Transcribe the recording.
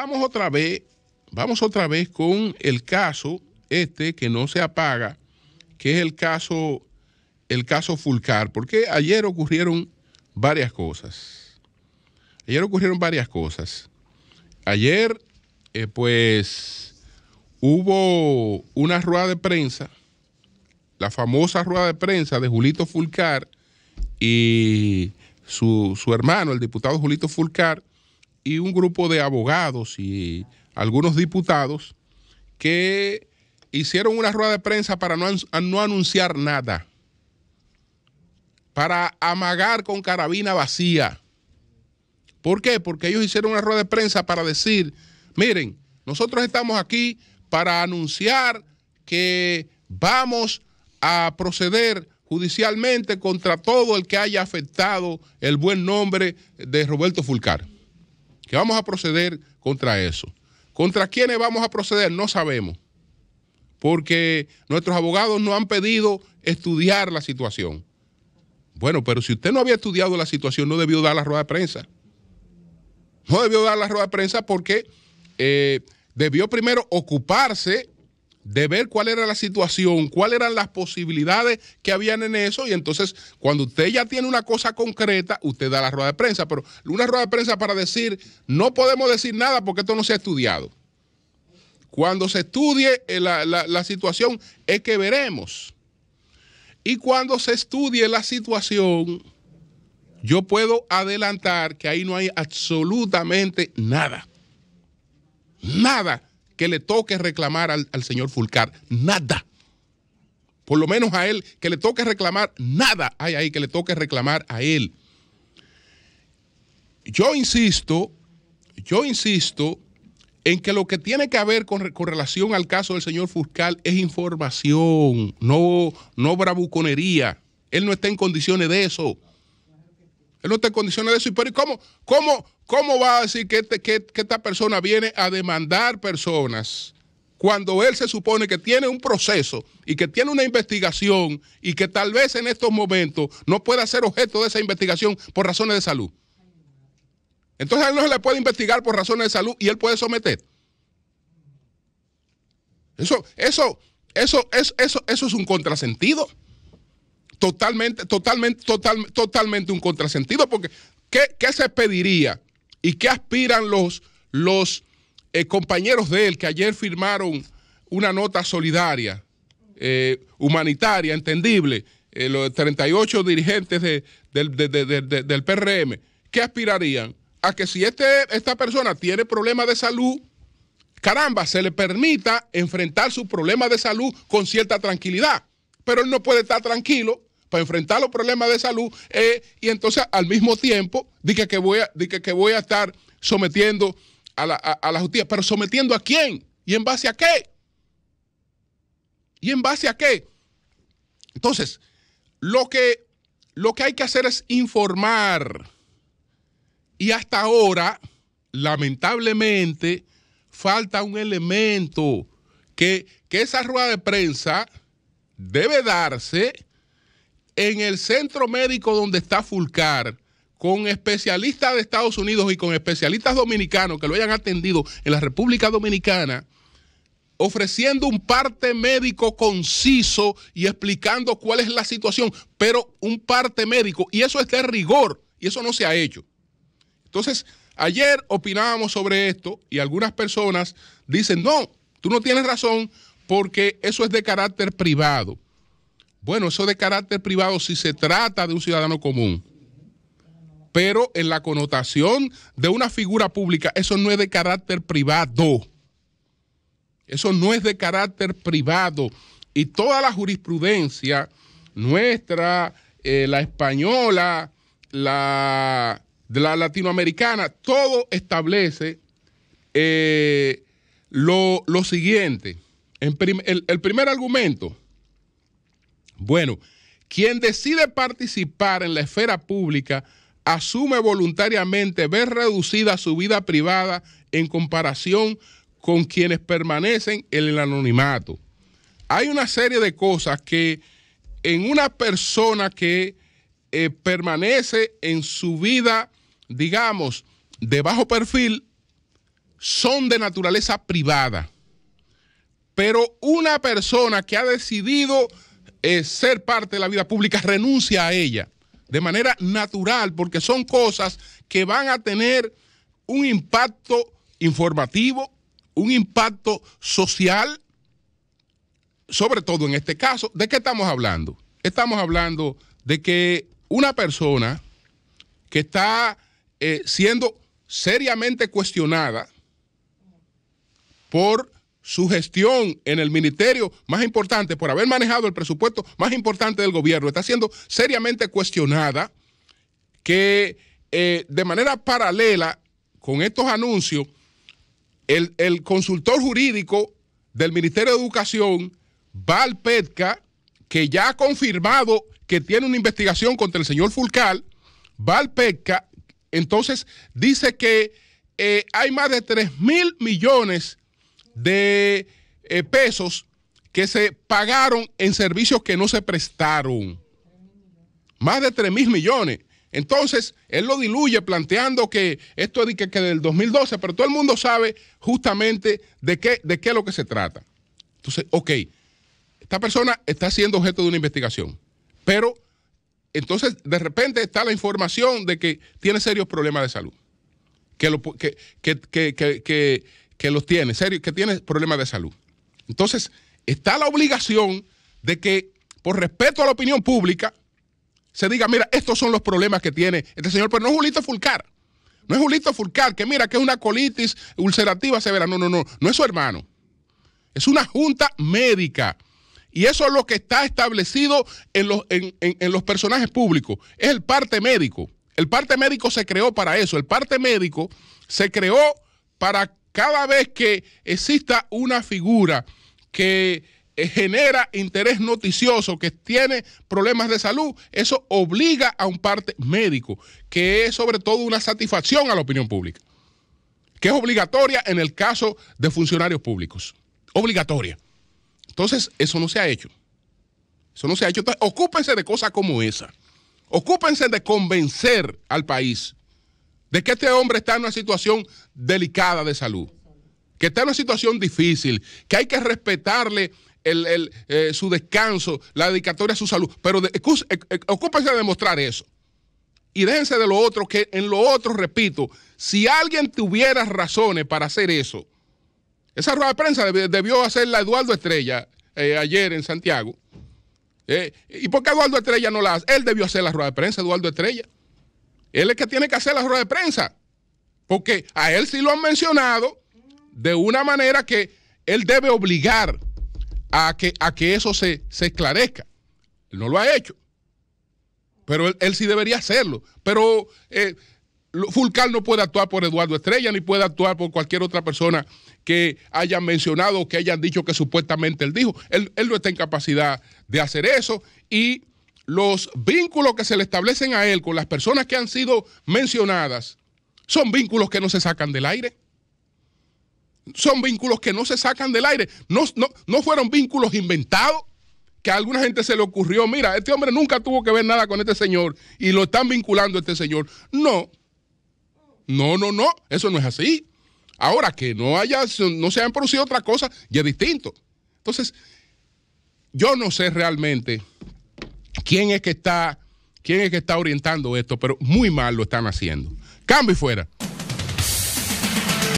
Vamos otra vez, vamos otra vez con el caso este que no se apaga, que es el caso, el caso Fulcar, porque ayer ocurrieron varias cosas. Ayer ocurrieron varias cosas. Ayer, eh, pues, hubo una rueda de prensa, la famosa rueda de prensa de Julito Fulcar y su, su hermano, el diputado Julito Fulcar, y un grupo de abogados y algunos diputados que hicieron una rueda de prensa para no, anunciar nada, para amagar con carabina vacía. ¿Por qué? Porque ellos hicieron una rueda de prensa para decir, miren, nosotros estamos aquí para anunciar que vamos a proceder judicialmente contra todo el que haya afectado el buen nombre de Roberto Fulcar que vamos a proceder contra eso. ¿Contra quiénes vamos a proceder? No sabemos, porque nuestros abogados no han pedido estudiar la situación. Bueno, pero si usted no había estudiado la situación, no debió dar la rueda de prensa. No debió dar la rueda de prensa porque eh, debió primero ocuparse de ver cuál era la situación, cuáles eran las posibilidades que habían en eso, y entonces cuando usted ya tiene una cosa concreta, usted da la rueda de prensa, pero una rueda de prensa para decir, no podemos decir nada porque esto no se ha estudiado. Cuando se estudie eh, la, situación es que veremos. Y cuando se estudie la situación, yo puedo adelantar que ahí no hay absolutamente nada. Nada que le toque reclamar al, señor Fulcar. Nada. Por lo menos a él, que le toque reclamar nada. Hay ahí que le toque reclamar a él. Yo insisto, yo insisto en que lo que tiene que ver con, relación al caso del señor Fulcar es información, no, no bravuconería. Él no está en condiciones de eso. Él no está en condiciones de eso. Pero ¿cómo, cómo, va a decir este, que, esta persona viene a demandar personas cuando él se supone que tiene un proceso y que tiene una investigación y que tal vez en estos momentos no pueda ser objeto de esa investigación por razones de salud? Entonces él no se le puede investigar por razones de salud y él puede someter. Eso, eso, eso, eso, eso es un contrasentido. Totalmente, totalmente, totalmente un contrasentido, porque ¿qué, se pediría y qué aspiran los, los eh, compañeros de él que ayer firmaron una nota solidaria, eh, humanitaria, entendible, eh, los 38 dirigentes del, de, del PRM, ¿qué aspirarían? A que si este, esta persona tiene problemas de salud, caramba, se le permita enfrentar su problemas de salud con cierta tranquilidad. Pero él no puede estar tranquilo para enfrentar los problemas de salud eh, y entonces al mismo tiempo dije que voy a, que voy a estar sometiendo a la, justicia, pero sometiendo a quién y en base a qué. ¿Y en base a qué? Entonces, lo que, lo que hay que hacer es informar. Y hasta ahora, lamentablemente, falta un elemento que, que esa rueda de prensa debe darse en el centro médico donde está Fulcar, con especialistas de Estados Unidos y con especialistas dominicanos que lo hayan atendido en la República Dominicana, ofreciendo un parte médico conciso y explicando cuál es la situación, pero un parte médico, y eso es de rigor, y eso no se ha hecho. Entonces, ayer opinábamos sobre esto y algunas personas dicen, no, tú no tienes razón porque eso es de carácter privado. Bueno, eso de carácter privado si se trata de un ciudadano común. Pero en la connotación de una figura pública, eso no es de carácter privado. Eso no es de carácter privado. Y toda la jurisprudencia nuestra, eh, la española, la, la, latinoamericana, todo establece eh, lo, siguiente. el primer argumento bueno, quien decide participar en la esfera pública asume voluntariamente ver reducida su vida privada en comparación con quienes permanecen en el anonimato. Hay una serie de cosas que en una persona que eh, permanece en su vida, digamos, de bajo perfil, son de naturaleza privada. Pero una persona que ha decidido ser parte de la vida pública renuncia a ella de manera natural, porque son cosas que van a tener un impacto informativo, un impacto social, sobre todo en este caso. ¿De qué estamos hablando? Estamos hablando de que una persona que está eh, siendo seriamente cuestionada por su gestión en el ministerio más importante, por haber manejado el presupuesto más importante del gobierno, está siendo seriamente cuestionada que eh, de manera paralela con estos anuncios, el, consultor jurídico del Ministerio de Educación Val que ya ha confirmado que tiene una investigación contra el señor Fulcal, Val entonces dice que eh, hay más de 3 mil millones de eh, pesos que se pagaron en servicios que no se prestaron. Más de 3 mil millones. Entonces, él lo diluye planteando que esto es que, del 2012, pero todo el mundo sabe justamente de qué, de qué es lo que se trata. Entonces, ok, esta persona está siendo objeto de una investigación, pero entonces de repente está la información de que tiene serios problemas de salud, que, lo, que, que que los tiene, serio, que tiene problemas de salud. Entonces, está la obligación de que, por respeto a la opinión pública, se diga, mira, estos son los problemas que tiene este señor, pero no es Julito Fulcar. No es Julito Fulcar, que mira, que es una colitis ulcerativa severa. No, no, no, no es su hermano. Es una junta médica. Y eso es lo que está establecido en los, los personajes públicos. Es el parte médico. El parte médico se creó para eso. El parte médico se creó para cada vez que exista una figura que eh, genera interés noticioso, que tiene problemas de salud, eso obliga a un parte médico, que es sobre todo una satisfacción a la opinión pública, que es obligatoria en el caso de funcionarios públicos, obligatoria. Entonces, eso no se ha hecho. Eso no se ha hecho. Entonces, ocúpense de cosas como esa. Ocúpense de convencer al país de que este hombre está en una situación delicada de salud, que está en una situación difícil, que hay que respetarle eh, su descanso, la dedicatoria a su salud, pero eh, eh, ocúpense de demostrar eso. Y déjense de lo otro, que en lo otro, repito, si alguien tuviera razones para hacer eso, esa rueda de prensa debió hacerla Eduardo Estrella ayer en Santiago. ¿Y por qué Eduardo Estrella no la hace? Él debió hacer la rueda de prensa, Eduardo Estrella. Él es que tiene que hacer la rueda de prensa. Porque a él sí lo han mencionado de una manera que él debe obligar a que, a que eso se, se esclarezca. Él no lo ha hecho. Pero él, sí debería hacerlo. Pero eh, Fulcar no puede actuar por Eduardo Estrella ni puede actuar por cualquier otra persona que hayan mencionado o que hayan dicho que supuestamente él dijo. Él, él no está en capacidad de hacer eso y los vínculos que se le establecen a él con las personas que han sido mencionadas son vínculos que no se sacan del aire. Son vínculos que no se sacan del aire. No, no, no fueron vínculos inventados que a alguna gente se le ocurrió, mira, este hombre nunca tuvo que ver nada con este señor y lo están vinculando a este señor. No, no, no, no, eso no es así. Ahora que no haya, no se han producido otra cosa, ya es distinto. Entonces, yo no sé realmente quién es que está, quién es que está orientando esto, pero muy mal lo están haciendo. Cambio y fuera.